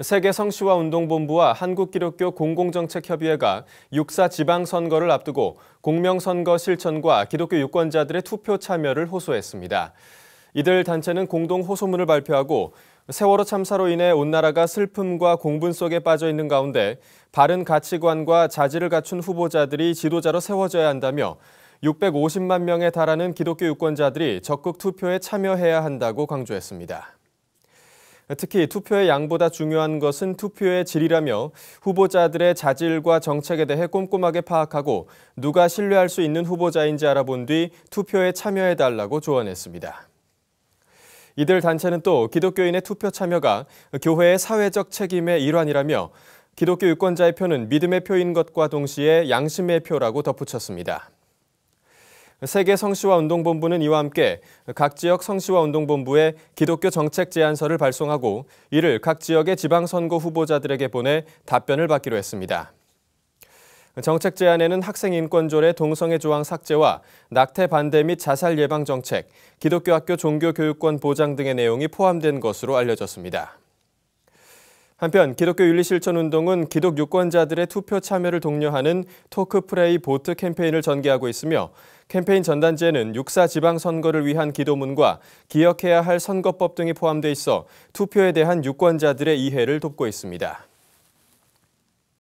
세계 성시와 운동본부와 한국기독교 공공정책협의회가 육사 지방선거를 앞두고 공명선거 실천과 기독교 유권자들의 투표 참여를 호소했습니다. 이들 단체는 공동 호소문을 발표하고 세월호 참사로 인해 온 나라가 슬픔과 공분 속에 빠져 있는 가운데 바른 가치관과 자질을 갖춘 후보자들이 지도자로 세워져야 한다며 650만 명에 달하는 기독교 유권자들이 적극 투표에 참여해야 한다고 강조했습니다. 특히 투표의 양보다 중요한 것은 투표의 질이라며 후보자들의 자질과 정책에 대해 꼼꼼하게 파악하고 누가 신뢰할 수 있는 후보자인지 알아본 뒤 투표에 참여해달라고 조언했습니다. 이들 단체는 또 기독교인의 투표 참여가 교회의 사회적 책임의 일환이라며 기독교 유권자의 표는 믿음의 표인 것과 동시에 양심의 표라고 덧붙였습니다. 세계 성시와 운동본부는 이와 함께 각 지역 성시와 운동본부에 기독교 정책 제안서를 발송하고 이를 각 지역의 지방선거 후보자들에게 보내 답변을 받기로 했습니다. 정책 제안에는 학생 인권조례 동성애 조항 삭제와 낙태 반대 및 자살 예방 정책, 기독교 학교 종교 교육권 보장 등의 내용이 포함된 것으로 알려졌습니다. 한편 기독교 윤리실천운동은 기독 유권자들의 투표 참여를 독려하는 토크프레이 보트 캠페인을 전개하고 있으며 캠페인 전단지에는 육사 지방선거를 위한 기도문과 기억해야 할 선거법 등이 포함돼 있어 투표에 대한 유권자들의 이해를 돕고 있습니다.